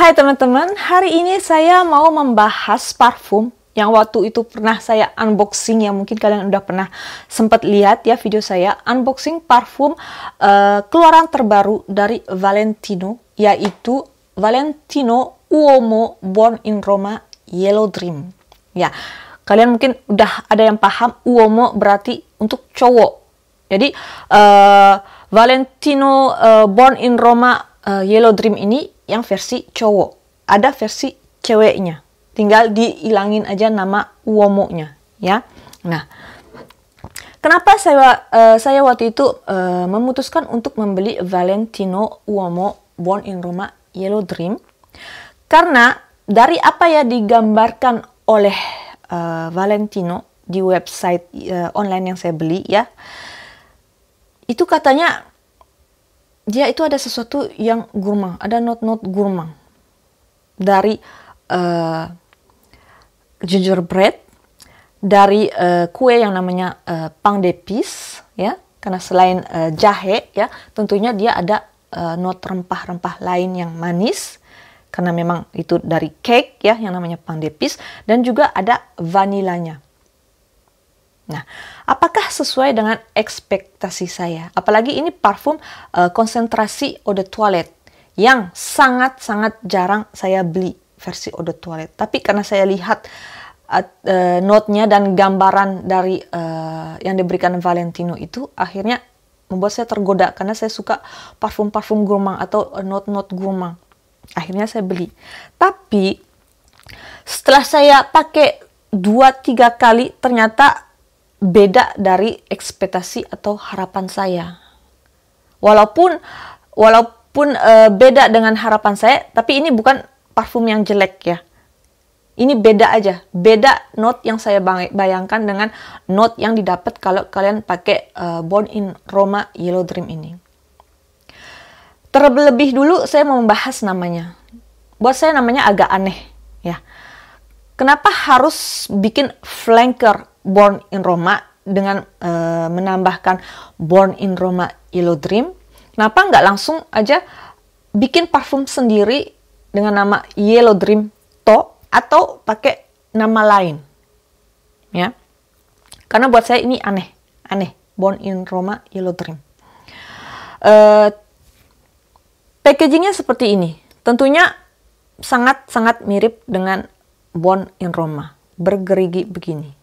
Hai teman-teman, hari ini saya mau membahas parfum yang waktu itu pernah saya unboxing ya mungkin kalian udah pernah sempat lihat ya video saya unboxing parfum uh, keluaran terbaru dari Valentino yaitu Valentino Uomo Born in Roma Yellow Dream ya kalian mungkin udah ada yang paham Uomo berarti untuk cowok jadi uh, Valentino uh, Born in Roma uh, Yellow Dream ini yang versi cowok. Ada versi ceweknya. Tinggal dihilangin aja nama uomonya, ya. Nah, kenapa saya uh, saya waktu itu uh, memutuskan untuk membeli Valentino Uomo Born in Roma Yellow Dream? Karena dari apa ya digambarkan oleh uh, Valentino di website uh, online yang saya beli ya, itu katanya dia itu ada sesuatu yang gurma ada not-not gurma dari uh, gingerbread, dari uh, kue yang namanya uh, eh, pang de ya. Karena selain uh, jahe, ya, tentunya dia ada uh, not rempah-rempah lain yang manis, karena memang itu dari cake, ya, yang namanya pang de dan juga ada vanilanya. Nah, apakah sesuai dengan ekspektasi saya? Apalagi ini parfum uh, konsentrasi eau de toilette yang sangat-sangat jarang saya beli versi eau de toilette. Tapi karena saya lihat uh, uh, note-nya dan gambaran dari uh, yang diberikan Valentino itu akhirnya membuat saya tergoda karena saya suka parfum-parfum gourmand atau note-note gourmand. Akhirnya saya beli. Tapi setelah saya pakai dua tiga kali ternyata beda dari ekspektasi atau harapan saya. Walaupun walaupun e, beda dengan harapan saya, tapi ini bukan parfum yang jelek ya. Ini beda aja, beda note yang saya bayangkan dengan note yang didapat kalau kalian pakai e, Born in Roma Yellow Dream ini. Terlebih dulu saya mau membahas namanya. Buat saya namanya agak aneh ya. Kenapa harus bikin flanker Born in Roma dengan uh, menambahkan Born in Roma Yellow Dream. Kenapa nggak langsung aja bikin parfum sendiri dengan nama Yellow Dream To atau pakai nama lain? Ya. Karena buat saya ini aneh, aneh. Born in Roma Yellow Dream. Uh, packagingnya seperti ini. Tentunya sangat-sangat mirip dengan Born in Roma. Bergerigi begini.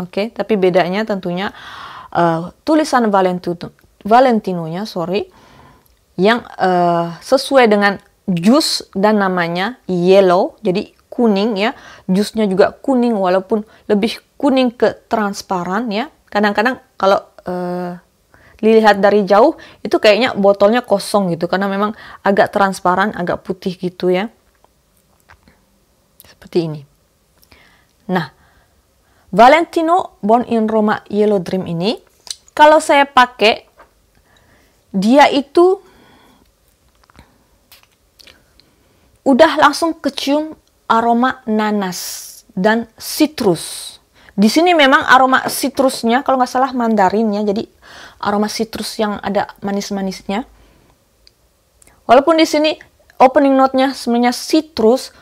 Oke, okay? tapi bedanya tentunya uh, tulisan Valentino, nya sorry, yang uh, sesuai dengan jus dan namanya yellow, jadi kuning ya. Jusnya juga kuning walaupun lebih kuning ke transparan ya. Kadang-kadang kalau uh, dilihat dari jauh itu kayaknya botolnya kosong gitu karena memang agak transparan, agak putih gitu ya. Seperti ini. Nah, Valentino Born in Roma Yellow Dream ini, kalau saya pakai, dia itu udah langsung kecium aroma nanas dan citrus. Di sini memang aroma citrusnya, kalau nggak salah mandarinnya, jadi aroma citrus yang ada manis-manisnya. Walaupun di sini opening note-nya sebenarnya citrus,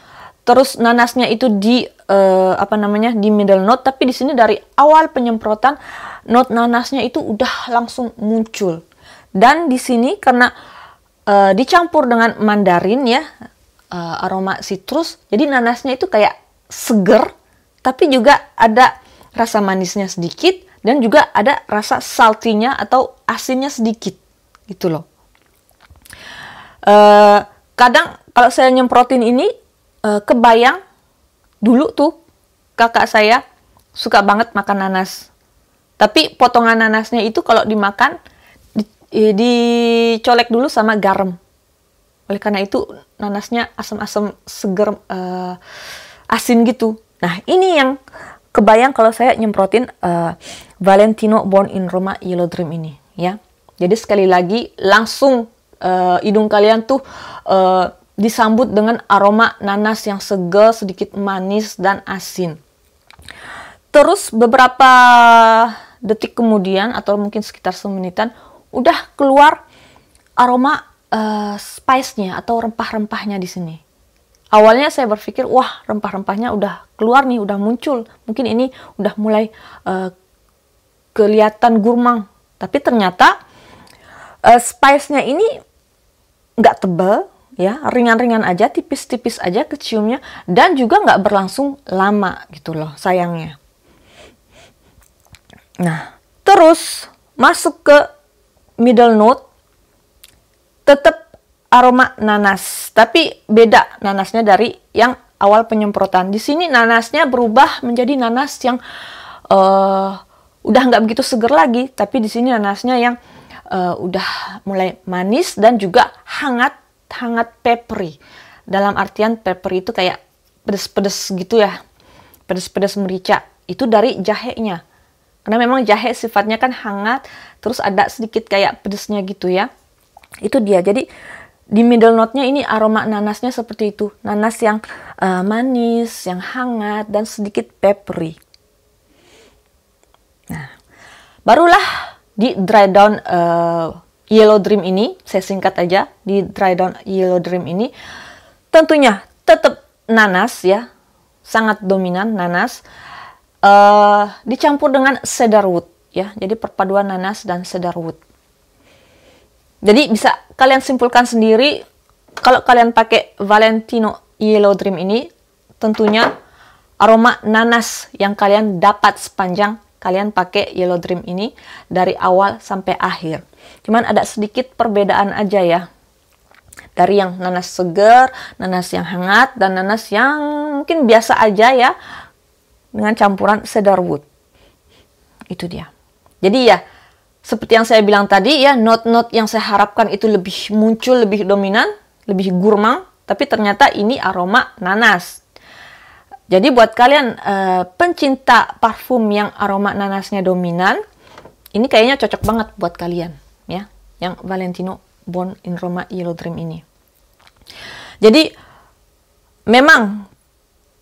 terus nanasnya itu di uh, apa namanya di middle note tapi di sini dari awal penyemprotan note nanasnya itu udah langsung muncul dan di sini karena uh, dicampur dengan mandarin ya uh, aroma citrus jadi nanasnya itu kayak seger tapi juga ada rasa manisnya sedikit dan juga ada rasa saltinya atau asinnya sedikit gitu loh uh, kadang kalau saya nyemprotin ini uh, kebayang dulu tuh kakak saya suka banget makan nanas. Tapi potongan nanasnya itu kalau dimakan di, eh, dicolek dulu sama garam. Oleh karena itu nanasnya asam-asam seger uh, asin gitu. Nah, ini yang kebayang kalau saya nyemprotin uh, Valentino Born in Roma Yellow Dream ini, ya. Jadi sekali lagi langsung uh, hidung kalian tuh uh, disambut dengan aroma nanas yang segar, sedikit manis dan asin. Terus beberapa detik kemudian atau mungkin sekitar semenitan udah keluar aroma uh, spice-nya atau rempah-rempahnya di sini. Awalnya saya berpikir, wah rempah-rempahnya udah keluar nih, udah muncul. Mungkin ini udah mulai uh, kelihatan gurmang. Tapi ternyata uh, spice-nya ini nggak tebal, ya ringan-ringan aja tipis-tipis aja keciumnya dan juga nggak berlangsung lama gitu loh sayangnya nah terus masuk ke middle note tetap aroma nanas tapi beda nanasnya dari yang awal penyemprotan di sini nanasnya berubah menjadi nanas yang uh, udah nggak begitu seger lagi tapi di sini nanasnya yang uh, udah mulai manis dan juga hangat hangat peppery. Dalam artian peppery itu kayak pedes-pedes gitu ya. Pedes-pedes merica. Itu dari jahenya. Karena memang jahe sifatnya kan hangat, terus ada sedikit kayak pedesnya gitu ya. Itu dia. Jadi di middle note-nya ini aroma nanasnya seperti itu. Nanas yang uh, manis, yang hangat, dan sedikit peppery. Nah, barulah di dry down uh, Yellow Dream ini, saya singkat aja di dry down Yellow Dream ini, tentunya tetap nanas ya, sangat dominan nanas, uh, dicampur dengan cedarwood ya, jadi perpaduan nanas dan cedarwood. Jadi bisa kalian simpulkan sendiri kalau kalian pakai Valentino Yellow Dream ini, tentunya aroma nanas yang kalian dapat sepanjang kalian pakai yellow dream ini dari awal sampai akhir. Cuman ada sedikit perbedaan aja ya. Dari yang nanas segar, nanas yang hangat, dan nanas yang mungkin biasa aja ya. Dengan campuran cedarwood Itu dia. Jadi ya, seperti yang saya bilang tadi ya, note-note yang saya harapkan itu lebih muncul, lebih dominan, lebih gurmang. Tapi ternyata ini aroma nanas. Jadi buat kalian uh, pencinta parfum yang aroma nanasnya dominan, ini kayaknya cocok banget buat kalian ya, yang Valentino Born in Roma Yellow Dream ini. Jadi memang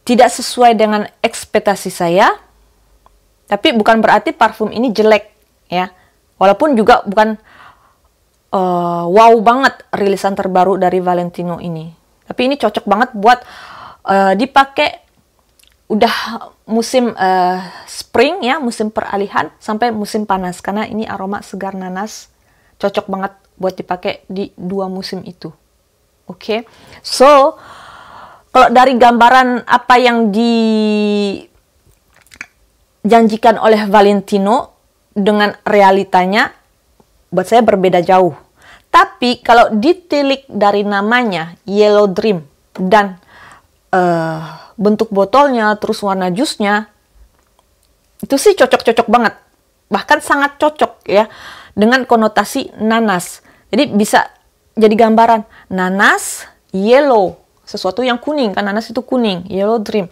tidak sesuai dengan ekspektasi saya, tapi bukan berarti parfum ini jelek ya. Walaupun juga bukan uh, wow banget rilisan terbaru dari Valentino ini. Tapi ini cocok banget buat uh, dipakai udah musim uh, spring ya musim peralihan sampai musim panas karena ini aroma segar nanas cocok banget buat dipakai di dua musim itu oke okay? so kalau dari gambaran apa yang dijanjikan oleh Valentino dengan realitanya buat saya berbeda jauh tapi kalau ditilik dari namanya Yellow Dream dan uh, bentuk botolnya, terus warna jusnya, itu sih cocok-cocok banget. Bahkan sangat cocok ya dengan konotasi nanas. Jadi bisa jadi gambaran nanas yellow, sesuatu yang kuning kan nanas itu kuning, yellow dream.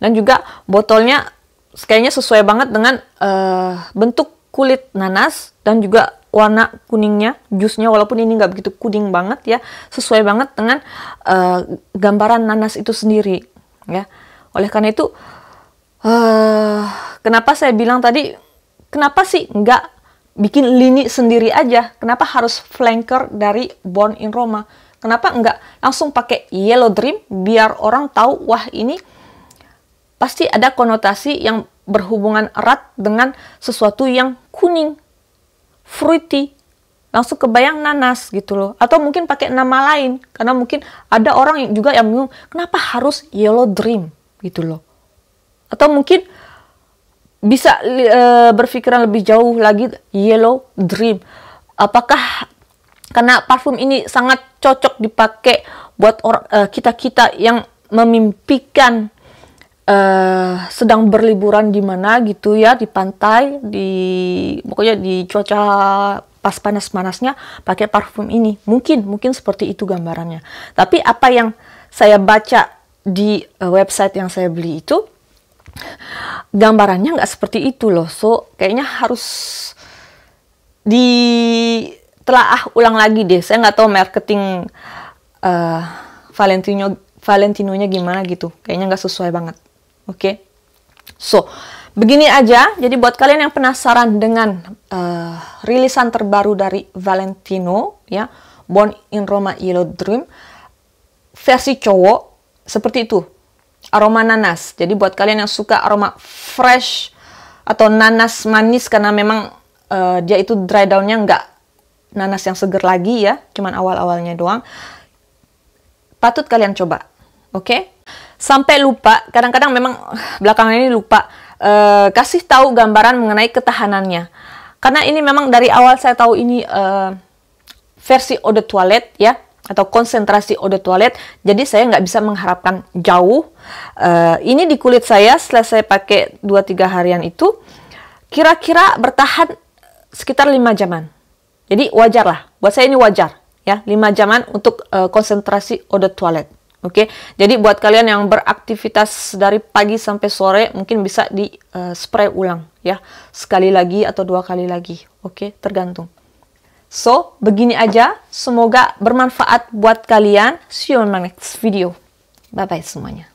Dan juga botolnya kayaknya sesuai banget dengan uh, bentuk kulit nanas dan juga warna kuningnya, jusnya walaupun ini nggak begitu kuning banget ya, sesuai banget dengan uh, gambaran nanas itu sendiri ya oleh karena itu uh, kenapa saya bilang tadi kenapa sih nggak bikin lini sendiri aja kenapa harus flanker dari Born in Roma kenapa nggak langsung pakai Yellow Dream biar orang tahu wah ini pasti ada konotasi yang berhubungan erat dengan sesuatu yang kuning, fruity, langsung kebayang nanas gitu loh atau mungkin pakai nama lain karena mungkin ada orang yang juga yang bingung kenapa harus yellow dream gitu loh atau mungkin bisa e, berpikiran lebih jauh lagi yellow dream apakah karena parfum ini sangat cocok dipakai buat orang e, kita kita yang memimpikan e, sedang berliburan di mana gitu ya di pantai di pokoknya di cuaca pas panas-panasnya pakai parfum ini. Mungkin, mungkin seperti itu gambarannya. Tapi apa yang saya baca di eh, website yang saya beli itu, gambarannya nggak seperti itu loh. So, kayaknya harus di telah ulang lagi deh. Saya nggak tahu marketing uh, Valentino Valentinonya gimana gitu. Kayaknya nggak sesuai banget. Oke. Okay? So, Begini aja, jadi buat kalian yang penasaran dengan uh, rilisan terbaru dari Valentino, ya, Born in Roma Yellow Dream, versi cowok seperti itu, aroma nanas. Jadi buat kalian yang suka aroma fresh atau nanas manis karena memang uh, dia itu dry downnya nggak nanas yang seger lagi ya, cuman awal-awalnya doang. Patut kalian coba, oke? Okay? Sampai lupa, kadang-kadang memang belakangan ini lupa uh, kasih tahu gambaran mengenai ketahanannya. Karena ini memang dari awal saya tahu ini uh, versi Ode toilet ya atau konsentrasi Ode toilet Jadi saya nggak bisa mengharapkan jauh. Uh, ini di kulit saya setelah saya pakai dua tiga harian itu kira-kira bertahan sekitar lima jaman. Jadi wajar lah. Buat saya ini wajar ya lima jaman untuk uh, konsentrasi Ode toilet Oke, okay? jadi buat kalian yang beraktivitas dari pagi sampai sore mungkin bisa di uh, spray ulang ya sekali lagi atau dua kali lagi. Oke, okay? tergantung. So begini aja, semoga bermanfaat buat kalian. See you on my next video. Bye bye semuanya.